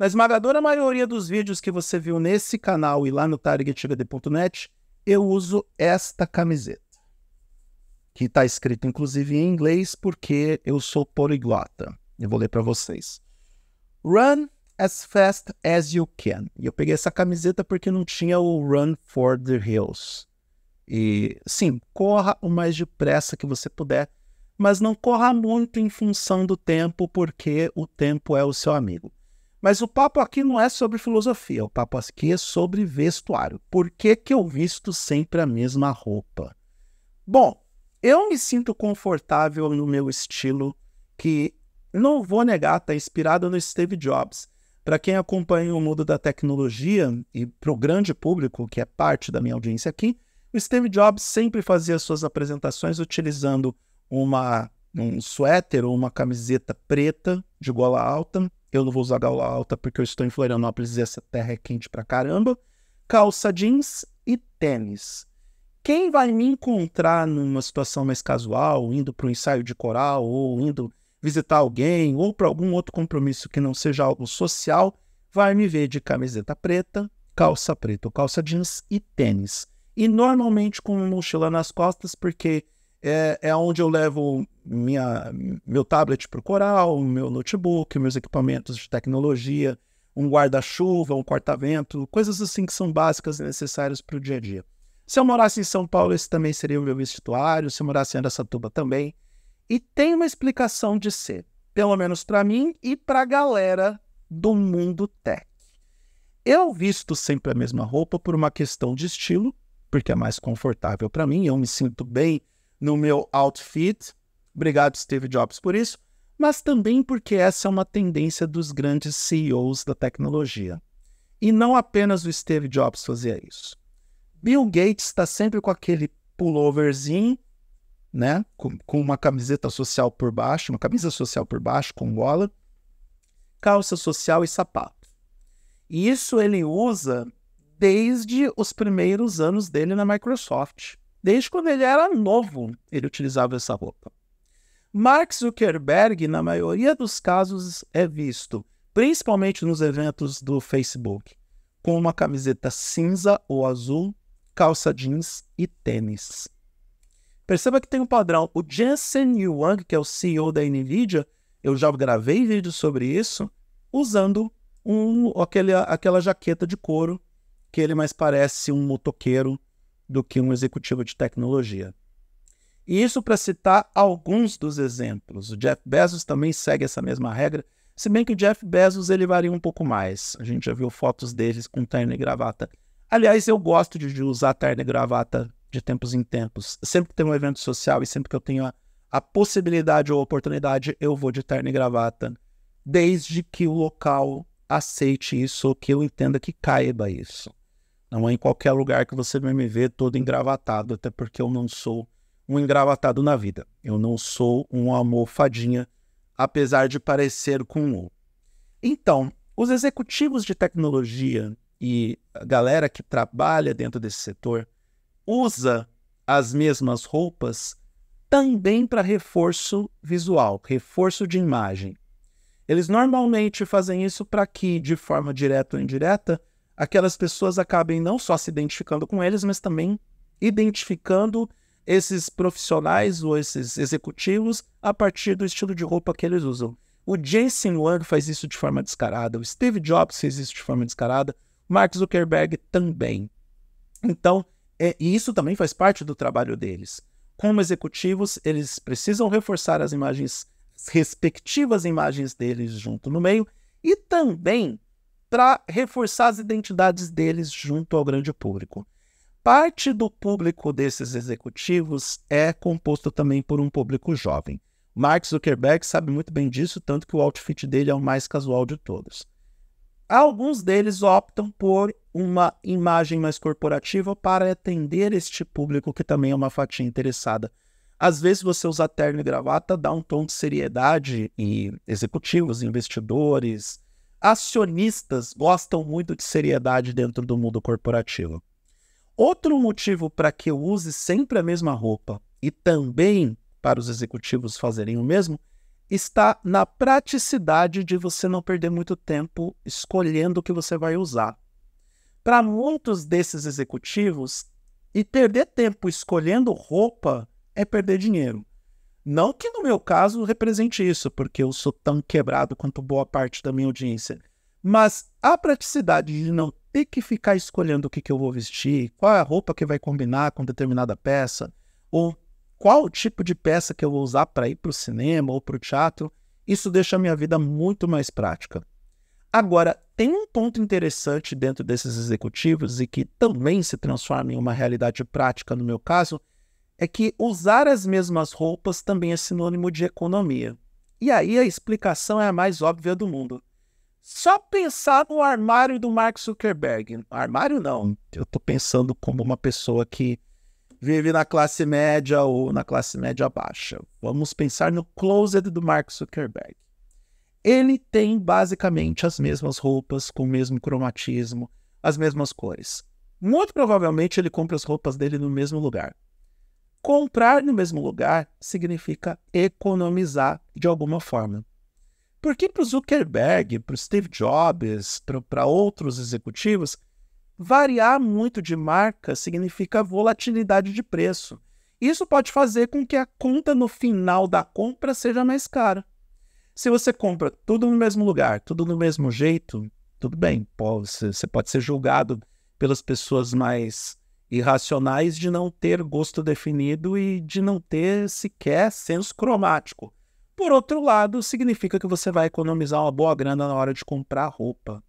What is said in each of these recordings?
Na esmagadora maioria dos vídeos que você viu nesse canal e lá no targetbd.net, eu uso esta camiseta. Que está escrito inclusive em inglês, porque eu sou poliglota. Eu vou ler para vocês. Run as fast as you can. E eu peguei essa camiseta porque não tinha o Run for the Hills. E sim, corra o mais depressa que você puder, mas não corra muito em função do tempo, porque o tempo é o seu amigo. Mas o papo aqui não é sobre filosofia, o papo aqui é sobre vestuário. Por que, que eu visto sempre a mesma roupa? Bom, eu me sinto confortável no meu estilo, que não vou negar, está inspirado no Steve Jobs. Para quem acompanha o mundo da tecnologia e para o grande público, que é parte da minha audiência aqui, o Steve Jobs sempre fazia suas apresentações utilizando uma, um suéter ou uma camiseta preta de gola alta, eu não vou usar gola alta porque eu estou em Florianópolis e essa terra é quente pra caramba. Calça jeans e tênis. Quem vai me encontrar numa situação mais casual, indo para um ensaio de coral, ou indo visitar alguém, ou para algum outro compromisso que não seja algo social, vai me ver de camiseta preta, calça preta ou calça jeans e tênis. E normalmente com uma mochila nas costas, porque é, é onde eu levo minha, meu tablet para o coral, meu notebook, meus equipamentos de tecnologia, um guarda-chuva, um corta-vento, coisas assim que são básicas e necessárias para o dia a dia. Se eu morasse em São Paulo, esse também seria o meu vestuário, se eu morasse em Aracatuba também. E tem uma explicação de ser, pelo menos para mim e para a galera do mundo tech. Eu visto sempre a mesma roupa por uma questão de estilo, porque é mais confortável para mim, eu me sinto bem no meu outfit. Obrigado, Steve Jobs, por isso, mas também porque essa é uma tendência dos grandes CEOs da tecnologia. E não apenas o Steve Jobs fazia isso. Bill Gates está sempre com aquele pulloverzinho, né? Com, com, uma camiseta social por baixo, uma camisa social por baixo, com gola, calça social e sapato. E isso ele usa desde os primeiros anos dele na Microsoft. Desde quando ele era novo, ele utilizava essa roupa. Mark Zuckerberg, na maioria dos casos, é visto, principalmente nos eventos do Facebook, com uma camiseta cinza ou azul, calça jeans e tênis. Perceba que tem um padrão. O Jensen Yuang, que é o CEO da Nvidia, eu já gravei vídeo sobre isso, usando um, aquele, aquela jaqueta de couro que ele mais parece um motoqueiro do que um executivo de tecnologia. E isso para citar alguns dos exemplos. O Jeff Bezos também segue essa mesma regra, se bem que o Jeff Bezos ele varia um pouco mais. A gente já viu fotos deles com terno e gravata. Aliás, eu gosto de usar terno e gravata de tempos em tempos. Sempre que tem um evento social e sempre que eu tenho a, a possibilidade ou oportunidade, eu vou de terno e gravata, desde que o local aceite isso ou que eu entenda que caiba isso. Não é em qualquer lugar que você vai me ver todo engravatado, até porque eu não sou um engravatado na vida. Eu não sou um fadinha apesar de parecer com um. Então, os executivos de tecnologia e a galera que trabalha dentro desse setor usa as mesmas roupas também para reforço visual, reforço de imagem. Eles normalmente fazem isso para que, de forma direta ou indireta, aquelas pessoas acabem não só se identificando com eles, mas também identificando esses profissionais ou esses executivos a partir do estilo de roupa que eles usam. O Jason Wang faz isso de forma descarada, o Steve Jobs fez isso de forma descarada, Mark Zuckerberg também. Então, é, e isso também faz parte do trabalho deles. Como executivos, eles precisam reforçar as imagens, as respectivas imagens deles junto no meio, e também para reforçar as identidades deles junto ao grande público. Parte do público desses executivos é composto também por um público jovem. Mark Zuckerberg sabe muito bem disso, tanto que o outfit dele é o mais casual de todos. Alguns deles optam por uma imagem mais corporativa para atender este público que também é uma fatia interessada. Às vezes você usa terno e gravata dá um tom de seriedade e executivos, investidores, acionistas gostam muito de seriedade dentro do mundo corporativo. Outro motivo para que eu use sempre a mesma roupa e também para os executivos fazerem o mesmo está na praticidade de você não perder muito tempo escolhendo o que você vai usar. Para muitos desses executivos, e perder tempo escolhendo roupa é perder dinheiro. Não que no meu caso represente isso, porque eu sou tão quebrado quanto boa parte da minha audiência. Mas a praticidade de não ter que ficar escolhendo o que, que eu vou vestir, qual é a roupa que vai combinar com determinada peça, ou qual tipo de peça que eu vou usar para ir para o cinema ou para o teatro, isso deixa a minha vida muito mais prática. Agora, tem um ponto interessante dentro desses executivos e que também se transforma em uma realidade prática no meu caso, é que usar as mesmas roupas também é sinônimo de economia. E aí a explicação é a mais óbvia do mundo. Só pensar no armário do Mark Zuckerberg. Armário não. Eu estou pensando como uma pessoa que vive na classe média ou na classe média baixa. Vamos pensar no closet do Mark Zuckerberg. Ele tem basicamente as mesmas roupas, com o mesmo cromatismo, as mesmas cores. Muito provavelmente ele compra as roupas dele no mesmo lugar. Comprar no mesmo lugar significa economizar de alguma forma. Porque para o Zuckerberg, para o Steve Jobs, para outros executivos, variar muito de marca significa volatilidade de preço. Isso pode fazer com que a conta no final da compra seja mais cara. Se você compra tudo no mesmo lugar, tudo no mesmo jeito, tudo bem, você pode ser julgado pelas pessoas mais irracionais de não ter gosto definido e de não ter sequer senso cromático. Por outro lado, significa que você vai economizar uma boa grana na hora de comprar roupa.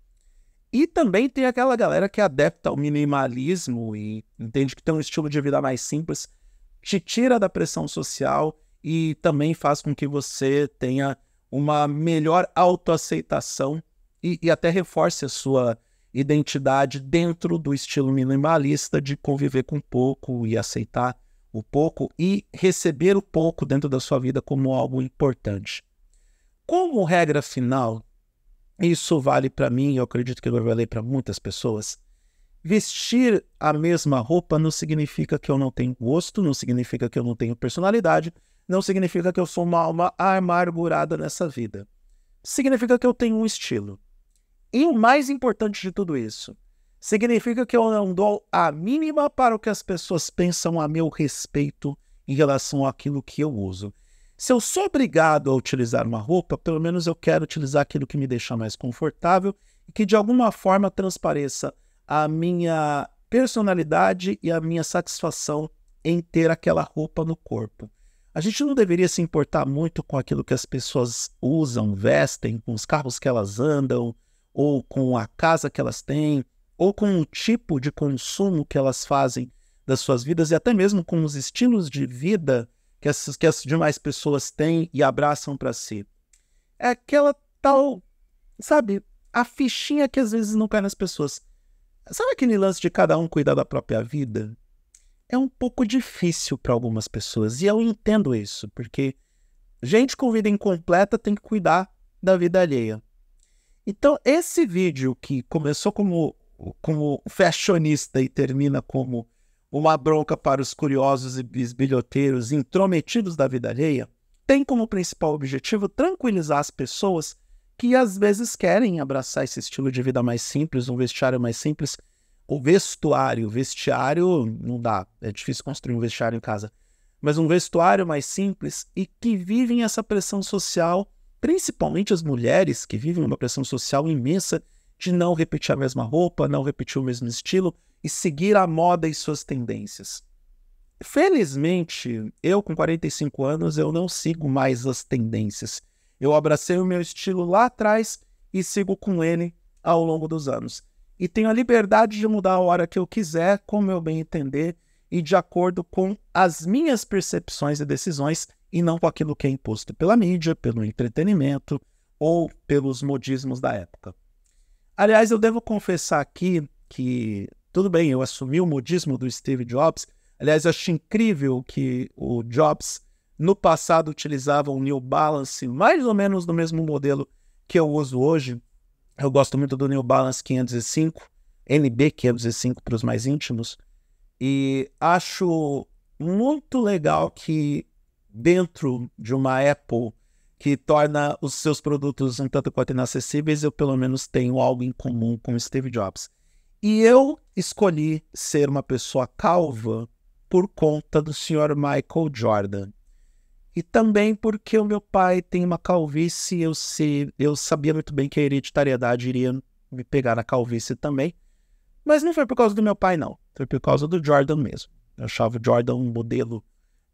E também tem aquela galera que é adepta ao minimalismo e entende que tem um estilo de vida mais simples, te tira da pressão social e também faz com que você tenha uma melhor autoaceitação e, e até reforce a sua identidade dentro do estilo minimalista de conviver com pouco e aceitar o pouco e receber o pouco dentro da sua vida como algo importante. Como regra final, isso vale para mim, eu acredito que vai valer para muitas pessoas. Vestir a mesma roupa não significa que eu não tenho gosto, não significa que eu não tenho personalidade, não significa que eu sou uma alma amargurada nessa vida. Significa que eu tenho um estilo. E o mais importante de tudo isso, significa que eu não dou a mínima para o que as pessoas pensam a meu respeito em relação àquilo que eu uso. Se eu sou obrigado a utilizar uma roupa, pelo menos eu quero utilizar aquilo que me deixa mais confortável e que de alguma forma transpareça a minha personalidade e a minha satisfação em ter aquela roupa no corpo. A gente não deveria se importar muito com aquilo que as pessoas usam, vestem, com os carros que elas andam, ou com a casa que elas têm, ou com o tipo de consumo que elas fazem das suas vidas e até mesmo com os estilos de vida que as, que as demais pessoas têm e abraçam para si. É aquela tal, sabe, a fichinha que às vezes não cai nas pessoas. Sabe aquele lance de cada um cuidar da própria vida? É um pouco difícil para algumas pessoas e eu entendo isso, porque gente com vida incompleta tem que cuidar da vida alheia. Então, esse vídeo que começou como, como fashionista e termina como uma bronca para os curiosos e bisbilhoteiros intrometidos da vida alheia, tem como principal objetivo tranquilizar as pessoas que às vezes querem abraçar esse estilo de vida mais simples, um vestiário mais simples. O vestuário, vestiário não dá, é difícil construir um vestiário em casa, mas um vestuário mais simples e que vivem essa pressão social principalmente as mulheres que vivem uma pressão social imensa de não repetir a mesma roupa, não repetir o mesmo estilo e seguir a moda e suas tendências. Felizmente, eu com 45 anos, eu não sigo mais as tendências. Eu abracei o meu estilo lá atrás e sigo com ele ao longo dos anos. E tenho a liberdade de mudar a hora que eu quiser, como eu bem entender, e de acordo com as minhas percepções e decisões e não com aquilo que é imposto pela mídia, pelo entretenimento ou pelos modismos da época. Aliás, eu devo confessar aqui que, tudo bem, eu assumi o modismo do Steve Jobs. Aliás, eu acho incrível que o Jobs, no passado, utilizava o New Balance mais ou menos no mesmo modelo que eu uso hoje. Eu gosto muito do New Balance 505, NB 505 para os mais íntimos. E acho muito legal que dentro de uma Apple que torna os seus produtos um tanto quanto inacessíveis, eu pelo menos tenho algo em comum com Steve Jobs. E eu escolhi ser uma pessoa calva por conta do senhor Michael Jordan. E também porque o meu pai tem uma calvície, eu, eu sabia muito bem que a hereditariedade iria me pegar na calvície também. Mas não foi por causa do meu pai, não. Foi por causa do Jordan mesmo. Eu achava o Jordan um modelo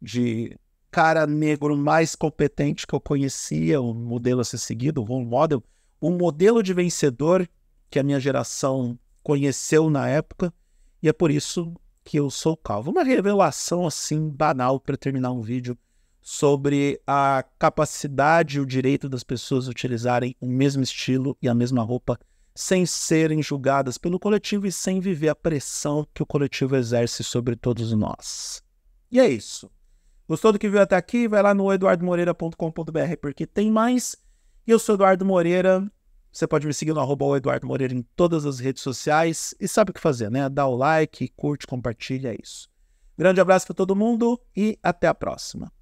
de cara negro mais competente que eu conhecia, o modelo a ser seguido, o role model, o modelo de vencedor que a minha geração conheceu na época, e é por isso que eu sou calvo. Uma revelação assim banal para terminar um vídeo sobre a capacidade e o direito das pessoas utilizarem o mesmo estilo e a mesma roupa sem serem julgadas pelo coletivo e sem viver a pressão que o coletivo exerce sobre todos nós. E é isso. Gostou do que viu até aqui? Vai lá no eduardomoreira.com.br porque tem mais. E eu sou Eduardo Moreira. Você pode me seguir no arroba Eduardo Moreira em todas as redes sociais. E sabe o que fazer, né? Dá o like, curte, compartilha, é isso. Grande abraço para todo mundo e até a próxima.